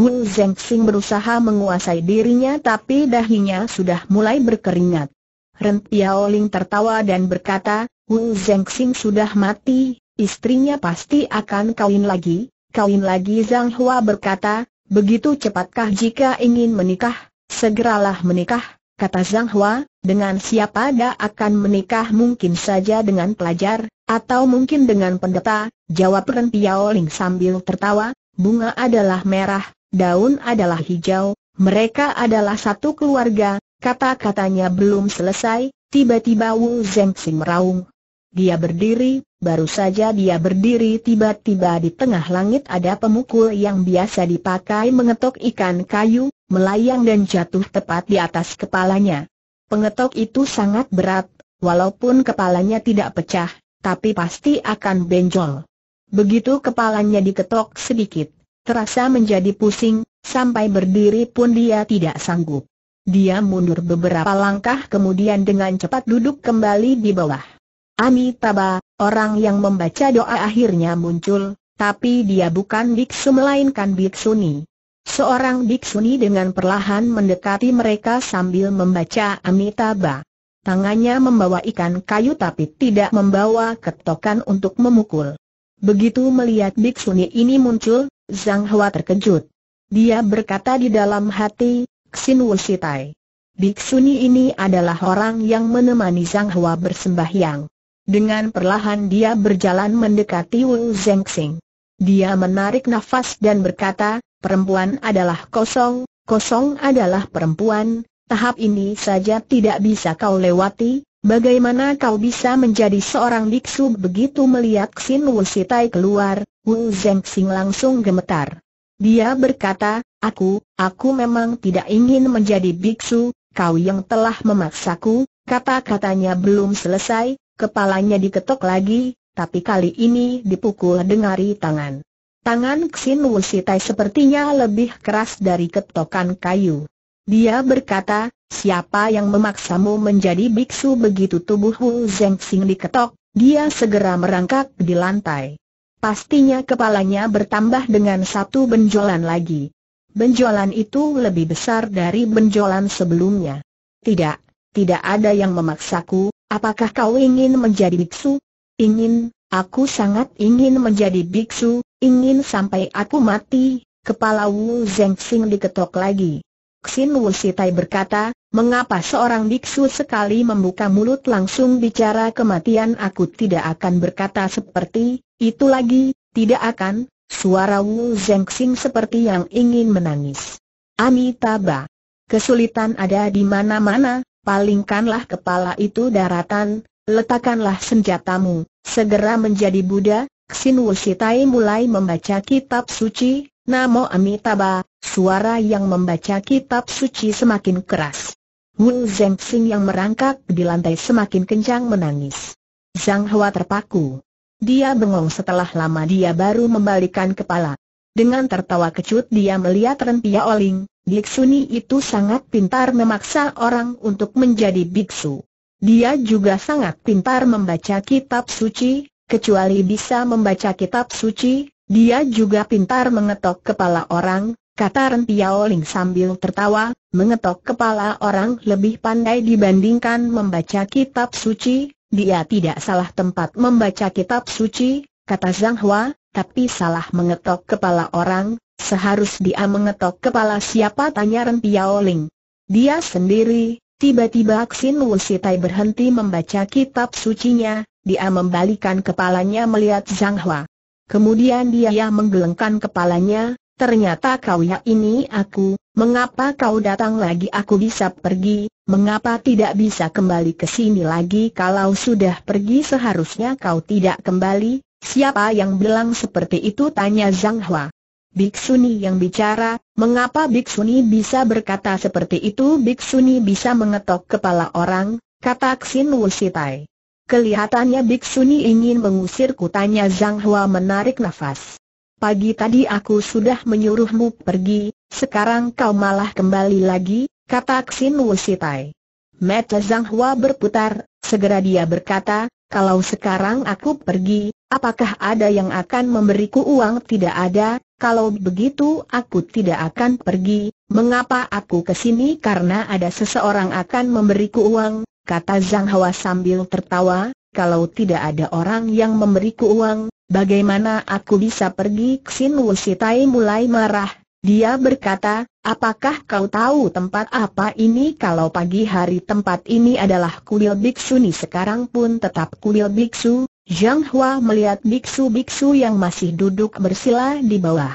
Wu Zhengxing berusaha menguasai dirinya tapi dahinya sudah mulai berkeringat. Ren Piaoling tertawa dan berkata, Wu Zengxing sudah mati, istrinya pasti akan kawin lagi, kawin lagi Zhang Hua berkata, begitu cepatkah jika ingin menikah, segeralah menikah, kata Zhang Hua, dengan siapa dia akan menikah mungkin saja dengan pelajar, atau mungkin dengan pendeta, jawab Ren Piao Ling sambil tertawa, bunga adalah merah, daun adalah hijau, mereka adalah satu keluarga, kata-katanya belum selesai, tiba-tiba Wu Zengxing meraung. Dia berdiri, baru saja dia berdiri tiba-tiba di tengah langit ada pemukul yang biasa dipakai mengetok ikan kayu, melayang dan jatuh tepat di atas kepalanya. Pengetok itu sangat berat, walaupun kepalanya tidak pecah, tapi pasti akan benjol. Begitu kepalanya diketok sedikit, terasa menjadi pusing, sampai berdiri pun dia tidak sanggup. Dia mundur beberapa langkah kemudian dengan cepat duduk kembali di bawah. Amitabha, orang yang membaca doa akhirnya muncul, tapi dia bukan biksu melainkan biksuni. Seorang biksuni dengan perlahan mendekati mereka sambil membaca Amitabha. Tangannya membawa ikan kayu tapi tidak membawa ketokan untuk memukul. Begitu melihat biksuni ini muncul, Zhang Hua terkejut. Dia berkata di dalam hati, Xin Wusitai. Biksuni ini adalah orang yang menemani Zhang Hua bersembahyang. Dengan perlahan dia berjalan mendekati Wu Zhengxing. Dia menarik nafas dan berkata, perempuan adalah kosong, kosong adalah perempuan, tahap ini saja tidak bisa kau lewati, bagaimana kau bisa menjadi seorang biksu begitu melihat Xin Wu Sitai keluar, Wu Zhengxing langsung gemetar. Dia berkata, aku, aku memang tidak ingin menjadi biksu, kau yang telah memaksaku, kata-katanya belum selesai, Kepalanya diketok lagi, tapi kali ini dipukul dengari tangan. Tangan Xin Wusitai sepertinya lebih keras dari ketokan kayu. Dia berkata, siapa yang memaksamu menjadi biksu begitu tubuh Wu Xing diketok, dia segera merangkak di lantai. Pastinya kepalanya bertambah dengan satu benjolan lagi. Benjolan itu lebih besar dari benjolan sebelumnya. Tidak, tidak ada yang memaksaku, apakah kau ingin menjadi biksu? Ingin, aku sangat ingin menjadi biksu, ingin sampai aku mati, kepala Wu Zhengxing diketok lagi. Xin Wu Tai berkata, mengapa seorang biksu sekali membuka mulut langsung bicara kematian aku tidak akan berkata seperti, itu lagi, tidak akan, suara Wu Zhengxing seperti yang ingin menangis. Amitabha. Kesulitan ada di mana-mana, palingkanlah kepala itu daratan, letakkanlah senjatamu, segera menjadi Buddha, Xin Wushitai mulai membaca kitab suci, Namo Amitabha, suara yang membaca kitab suci semakin keras. Wu Zhengxing yang merangkak di lantai semakin kencang menangis. Zhang Hua terpaku. Dia bengong setelah lama dia baru membalikan kepala. Dengan tertawa kecut dia melihat Renpia Oling, Biksuni itu sangat pintar memaksa orang untuk menjadi biksu. Dia juga sangat pintar membaca kitab suci, kecuali bisa membaca kitab suci, dia juga pintar mengetok kepala orang, kata Rentiao Ling sambil tertawa, mengetok kepala orang lebih pandai dibandingkan membaca kitab suci, dia tidak salah tempat membaca kitab suci, kata Zhang Hua, tapi salah mengetok kepala orang, Seharus dia mengetok kepala siapa tanya Ren Ling. Dia sendiri, tiba-tiba Xin Wusitai berhenti membaca kitab sucinya, dia membalikan kepalanya melihat Zhang Hua. Kemudian dia menggelengkan kepalanya, ternyata kau ya ini aku, mengapa kau datang lagi aku bisa pergi, mengapa tidak bisa kembali ke sini lagi kalau sudah pergi seharusnya kau tidak kembali, siapa yang bilang seperti itu tanya Zhang Hua. Biksuni yang bicara, mengapa Biksuni bisa berkata seperti itu Biksuni bisa mengetok kepala orang, kata Xin Wusitai. Kelihatannya Biksuni ingin mengusir kutanya Zhang Hua menarik nafas. Pagi tadi aku sudah menyuruhmu pergi, sekarang kau malah kembali lagi, kata Xin Wusitai. Mata Zhang Hua berputar, segera dia berkata, kalau sekarang aku pergi, apakah ada yang akan memberiku uang tidak ada, kalau begitu aku tidak akan pergi, mengapa aku ke sini karena ada seseorang akan memberiku uang, kata Zhang Hua sambil tertawa, kalau tidak ada orang yang memberiku uang, bagaimana aku bisa pergi Xin Wusitai mulai marah, dia berkata, apakah kau tahu tempat apa ini kalau pagi hari tempat ini adalah kuil biksu ni sekarang pun tetap kuil biksu, Zhang Hua melihat biksu-biksu yang masih duduk bersila di bawah.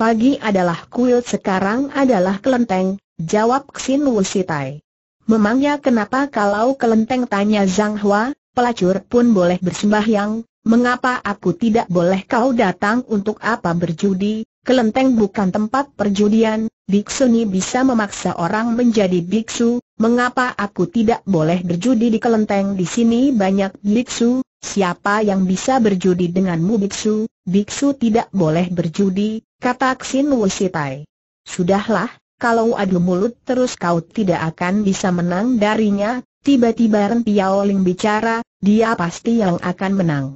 Pagi adalah kuil sekarang adalah kelenteng, jawab Xin Wu Sitai. Memangnya kenapa kalau kelenteng tanya Zhang Hua, pelacur pun boleh bersembahyang, mengapa aku tidak boleh kau datang untuk apa berjudi, kelenteng bukan tempat perjudian, Biksu ni bisa memaksa orang menjadi biksu, mengapa aku tidak boleh berjudi di kelenteng di sini banyak biksu, Siapa yang bisa berjudi denganmu biksu, biksu tidak boleh berjudi, kata Xin Wusitai. Sudahlah, kalau adu mulut terus kau tidak akan bisa menang darinya, tiba-tiba Ren Piao bicara, dia pasti yang akan menang.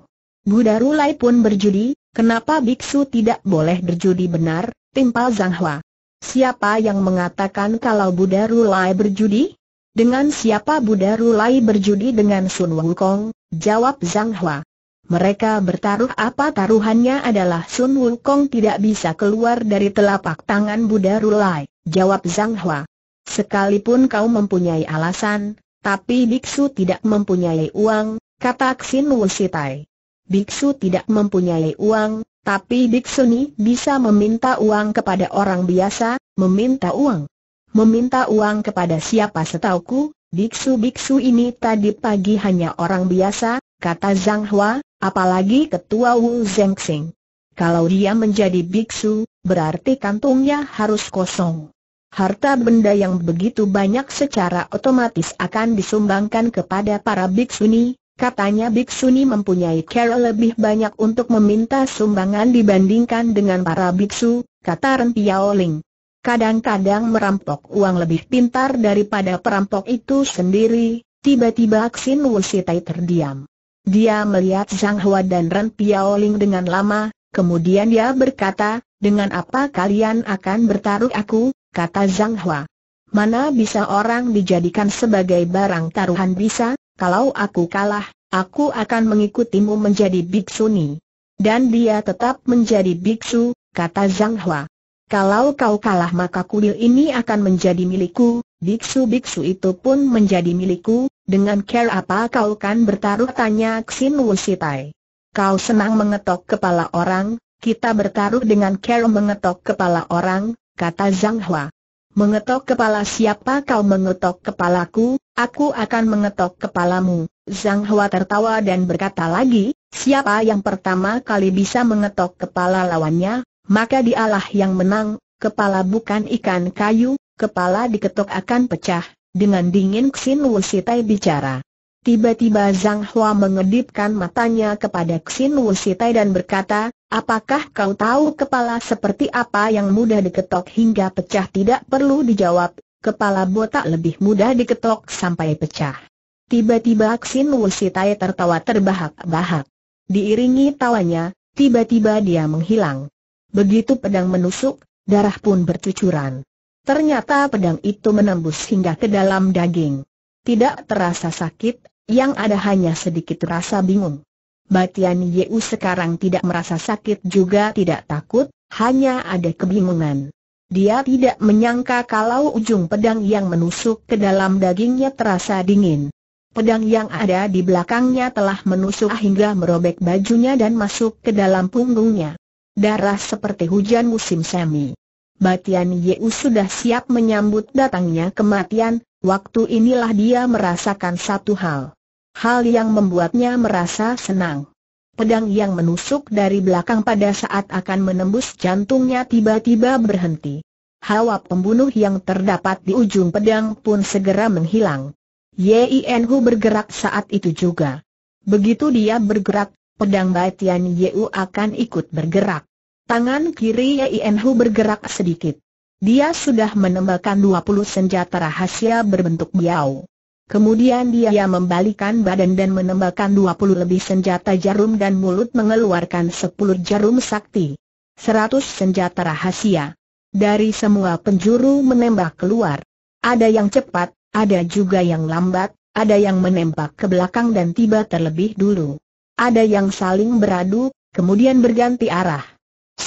Buddha Rulai pun berjudi, kenapa biksu tidak boleh berjudi benar, timpal Zhang Hua. Siapa yang mengatakan kalau Buddha Rulai berjudi? Dengan siapa Buddha Rulai berjudi dengan Sun Wukong? Jawab Zhang Hua. Mereka bertaruh apa taruhannya adalah Sun Wukong tidak bisa keluar dari telapak tangan Buddha Rulai, jawab Zhang Hua. Sekalipun kau mempunyai alasan, tapi biksu tidak mempunyai uang, kata Xin Wusitai. Biksu tidak mempunyai uang, tapi biksu ini bisa meminta uang kepada orang biasa, meminta uang. Meminta uang kepada siapa setauku, biksu-biksu ini tadi pagi hanya orang biasa, kata Zhang Hua, apalagi ketua Wu Zhengxing. Kalau dia menjadi biksu, berarti kantungnya harus kosong. Harta benda yang begitu banyak secara otomatis akan disumbangkan kepada para biksuni, katanya biksuni mempunyai care lebih banyak untuk meminta sumbangan dibandingkan dengan para biksu, kata Ren Piao Ling kadang-kadang merampok uang lebih pintar daripada perampok itu sendiri, tiba-tiba Xin Wusitai terdiam. Dia melihat Zhang Hua dan Ren Piaoling dengan lama, kemudian dia berkata, dengan apa kalian akan bertaruh aku, kata Zhang Hua. Mana bisa orang dijadikan sebagai barang taruhan bisa, kalau aku kalah, aku akan mengikutimu menjadi biksuni. Dan dia tetap menjadi biksu, kata Zhang Hua. Kalau kau kalah maka kuil ini akan menjadi milikku, biksu-biksu itu pun menjadi milikku, dengan care apa kau kan bertaruh tanya Xin Wusitai. Kau senang mengetok kepala orang, kita bertaruh dengan care mengetok kepala orang, kata Zhang Hua. Mengetok kepala siapa kau mengetok kepalaku, aku akan mengetok kepalamu. Zhang Hua tertawa dan berkata lagi, siapa yang pertama kali bisa mengetok kepala lawannya, maka dialah yang menang, kepala bukan ikan kayu, kepala diketok akan pecah, dengan dingin Xin Wu Sitai bicara. Tiba-tiba Zhang Hua mengedipkan matanya kepada Xin Wu Sitai dan berkata, apakah kau tahu kepala seperti apa yang mudah diketok hingga pecah tidak perlu dijawab, kepala botak lebih mudah diketok sampai pecah. Tiba-tiba Xin Wu Sitai tertawa terbahak-bahak. Diiringi tawanya, tiba-tiba dia menghilang. Begitu pedang menusuk, darah pun bercucuran. Ternyata pedang itu menembus hingga ke dalam daging. Tidak terasa sakit, yang ada hanya sedikit rasa bingung. Batian Yeu sekarang tidak merasa sakit juga tidak takut, hanya ada kebingungan. Dia tidak menyangka kalau ujung pedang yang menusuk ke dalam dagingnya terasa dingin. Pedang yang ada di belakangnya telah menusuk hingga merobek bajunya dan masuk ke dalam punggungnya darah seperti hujan musim semi. Batian Yeu sudah siap menyambut datangnya kematian, waktu inilah dia merasakan satu hal. Hal yang membuatnya merasa senang. Pedang yang menusuk dari belakang pada saat akan menembus jantungnya tiba-tiba berhenti. Hawa pembunuh yang terdapat di ujung pedang pun segera menghilang. Yien Hu bergerak saat itu juga. Begitu dia bergerak, pedang Batian Yeu akan ikut bergerak. Tangan kiri Yin Hu bergerak sedikit. Dia sudah menembakkan 20 senjata rahasia berbentuk biau. Kemudian dia membalikan badan dan menembakkan 20 lebih senjata jarum dan mulut mengeluarkan 10 jarum sakti. 100 senjata rahasia. Dari semua penjuru menembak keluar. Ada yang cepat, ada juga yang lambat, ada yang menembak ke belakang dan tiba terlebih dulu. Ada yang saling beradu, kemudian berganti arah.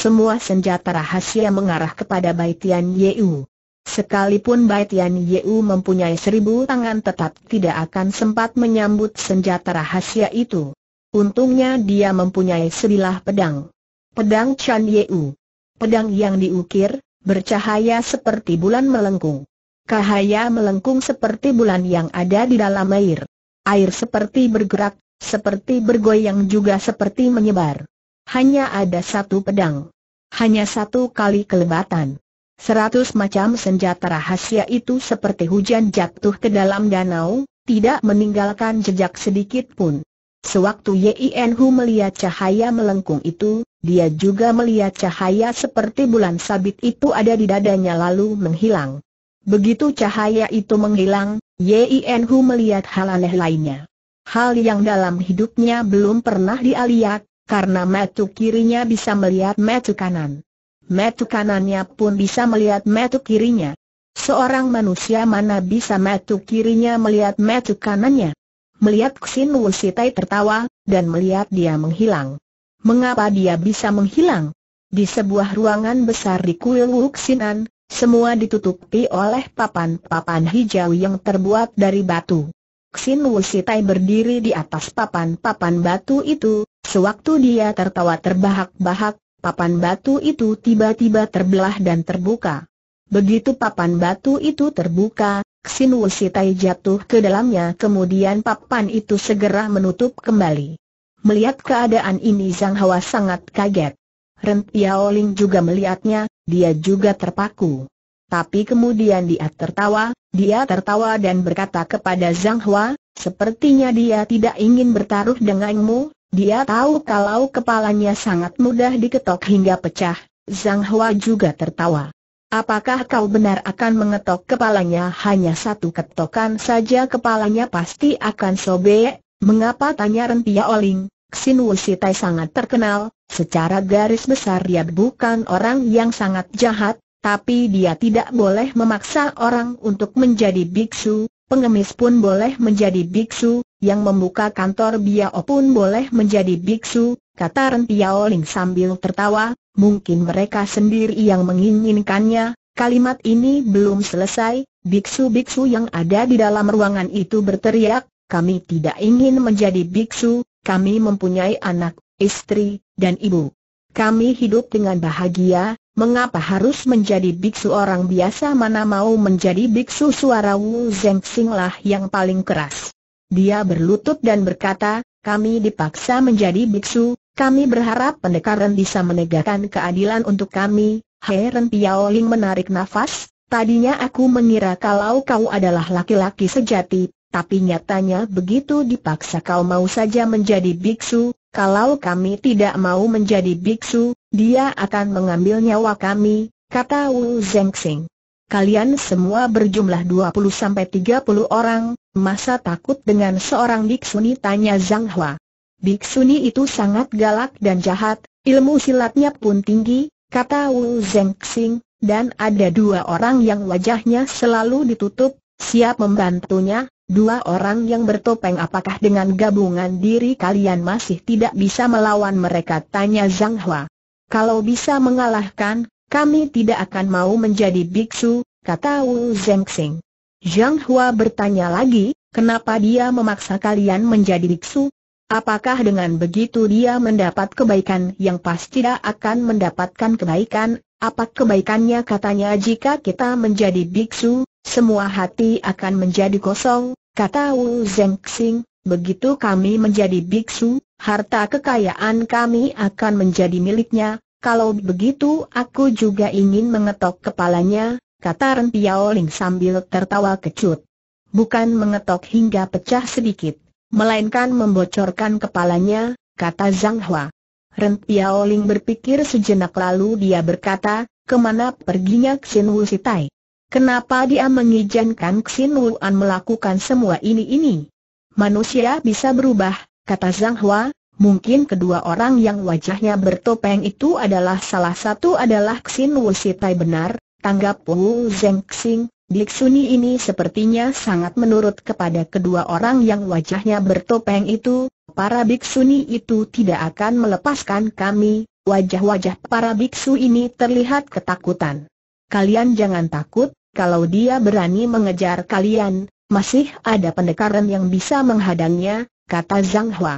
Semua senjata rahasia mengarah kepada Baitian Yeu. Sekalipun Baitian Yeu mempunyai seribu tangan tetap tidak akan sempat menyambut senjata rahasia itu. Untungnya dia mempunyai sebilah pedang. Pedang Chan Yeu. Pedang yang diukir, bercahaya seperti bulan melengkung. Cahaya melengkung seperti bulan yang ada di dalam air. Air seperti bergerak, seperti bergoyang juga seperti menyebar. Hanya ada satu pedang. Hanya satu kali kelebatan. Seratus macam senjata rahasia itu seperti hujan jatuh ke dalam danau, tidak meninggalkan jejak sedikit pun. Sewaktu Yin Hu melihat cahaya melengkung itu, dia juga melihat cahaya seperti bulan sabit itu ada di dadanya lalu menghilang. Begitu cahaya itu menghilang, Yin Hu melihat hal aneh lainnya. Hal yang dalam hidupnya belum pernah dia lihat, karena metu kirinya bisa melihat metu kanan. Metu kanannya pun bisa melihat metu kirinya. Seorang manusia mana bisa metu kirinya melihat metu kanannya? Melihat Xin Wusitai tertawa, dan melihat dia menghilang. Mengapa dia bisa menghilang? Di sebuah ruangan besar di kuil Wuxinan, semua ditutupi oleh papan-papan hijau yang terbuat dari batu. Xin Wusitai berdiri di atas papan-papan batu itu, Sewaktu dia tertawa terbahak-bahak, papan batu itu tiba-tiba terbelah dan terbuka. Begitu papan batu itu terbuka, Xin Wusitai jatuh ke dalamnya kemudian papan itu segera menutup kembali. Melihat keadaan ini Zhang Hua sangat kaget. Ren Ling juga melihatnya, dia juga terpaku. Tapi kemudian dia tertawa, dia tertawa dan berkata kepada Zhang Hua, sepertinya dia tidak ingin bertaruh denganmu, dia tahu kalau kepalanya sangat mudah diketok hingga pecah, Zhang Hua juga tertawa. Apakah kau benar akan mengetok kepalanya hanya satu ketokan saja kepalanya pasti akan sobek? Mengapa tanya Rentia Oling? Xin Wusitai sangat terkenal, secara garis besar dia bukan orang yang sangat jahat, tapi dia tidak boleh memaksa orang untuk menjadi biksu, pengemis pun boleh menjadi biksu, yang membuka kantor Biao pun boleh menjadi biksu, kata Ren Piao Ling sambil tertawa, mungkin mereka sendiri yang menginginkannya, kalimat ini belum selesai, biksu-biksu yang ada di dalam ruangan itu berteriak, kami tidak ingin menjadi biksu, kami mempunyai anak, istri, dan ibu. Kami hidup dengan bahagia, Mengapa harus menjadi biksu orang biasa mana mau menjadi biksu suara Wu Zeng Xing lah yang paling keras. Dia berlutut dan berkata, kami dipaksa menjadi biksu, kami berharap pendekaran bisa menegakkan keadilan untuk kami. Heran Piaoling menarik nafas, tadinya aku mengira kalau kau adalah laki-laki sejati, tapi nyatanya begitu dipaksa kau mau saja menjadi biksu, kalau kami tidak mau menjadi biksu, dia akan mengambil nyawa kami, kata Wu Zhengxing kalian semua berjumlah 20-30 orang, masa takut dengan seorang biksuni tanya Zhang Hua. Biksuni itu sangat galak dan jahat, ilmu silatnya pun tinggi, kata Wu Zheng Xing, dan ada dua orang yang wajahnya selalu ditutup, siap membantunya, dua orang yang bertopeng apakah dengan gabungan diri kalian masih tidak bisa melawan mereka tanya Zhang Hua. Kalau bisa mengalahkan, kami tidak akan mau menjadi biksu, kata Wu Zhengxing. Zhang Hua bertanya lagi, kenapa dia memaksa kalian menjadi biksu? Apakah dengan begitu dia mendapat kebaikan yang pasti tidak akan mendapatkan kebaikan? Apa kebaikannya katanya jika kita menjadi biksu, semua hati akan menjadi kosong, kata Wu Zhengxing. begitu kami menjadi biksu, harta kekayaan kami akan menjadi miliknya, kalau begitu aku juga ingin mengetok kepalanya, kata Ren Piao sambil tertawa kecut. Bukan mengetok hingga pecah sedikit, melainkan membocorkan kepalanya, kata Zhang Hua. Ren Piao berpikir sejenak lalu dia berkata, kemana perginya Xin Wu Sitai? Kenapa dia mengizinkan Xin An melakukan semua ini-ini? Manusia bisa berubah, kata Zhang Hua, Mungkin kedua orang yang wajahnya bertopeng itu adalah salah satu adalah Xin Tai benar, tanggap Wu Zeng Xing, Diksuni ini sepertinya sangat menurut kepada kedua orang yang wajahnya bertopeng itu, para biksuni itu tidak akan melepaskan kami, wajah-wajah para biksu ini terlihat ketakutan. Kalian jangan takut, kalau dia berani mengejar kalian, masih ada pendekaran yang bisa menghadangnya, kata Zhang Hua.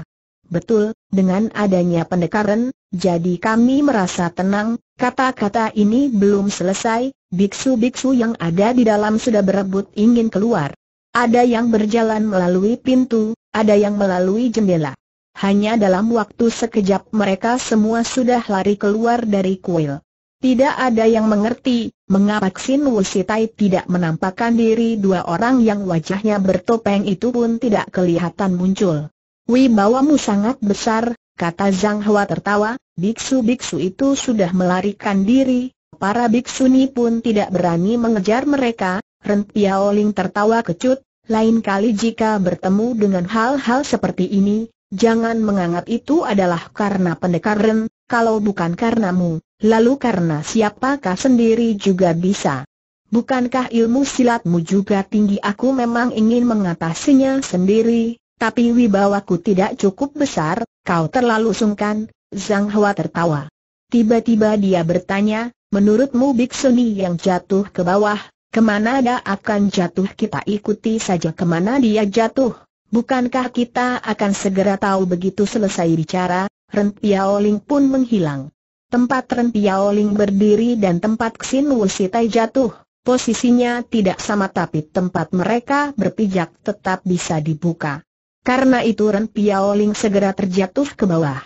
Betul, dengan adanya pendekaran, jadi kami merasa tenang, kata-kata ini belum selesai, biksu-biksu yang ada di dalam sudah berebut ingin keluar. Ada yang berjalan melalui pintu, ada yang melalui jendela. Hanya dalam waktu sekejap mereka semua sudah lari keluar dari kuil. Tidak ada yang mengerti, mengapa Xin Wusitai tidak menampakkan diri dua orang yang wajahnya bertopeng itu pun tidak kelihatan muncul. Wibawamu sangat besar, kata Zhang Hua tertawa, biksu-biksu itu sudah melarikan diri, para biksuni pun tidak berani mengejar mereka, Ren Piaoling tertawa kecut, lain kali jika bertemu dengan hal-hal seperti ini, jangan menganggap itu adalah karena pendekar Ren, kalau bukan karenamu, lalu karena siapakah sendiri juga bisa. Bukankah ilmu silatmu juga tinggi aku memang ingin mengatasinya sendiri, tapi wibawaku tidak cukup besar, kau terlalu sungkan, Zhang Hua tertawa. Tiba-tiba dia bertanya, menurutmu Biksuni yang jatuh ke bawah, kemana dia akan jatuh kita ikuti saja kemana dia jatuh. Bukankah kita akan segera tahu begitu selesai bicara, Ren Piaoling pun menghilang. Tempat Ren Piaoling berdiri dan tempat Xin Wusitai jatuh, posisinya tidak sama tapi tempat mereka berpijak tetap bisa dibuka. Karena itu Ren Piaoling segera terjatuh ke bawah.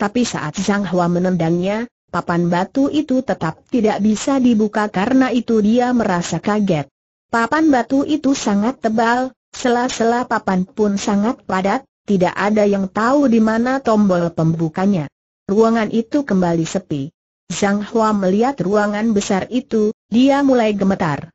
Tapi saat Zhang Hua menendangnya, papan batu itu tetap tidak bisa dibuka karena itu dia merasa kaget. Papan batu itu sangat tebal, sela-sela papan pun sangat padat, tidak ada yang tahu di mana tombol pembukanya. Ruangan itu kembali sepi. Zhang Hua melihat ruangan besar itu, dia mulai gemetar.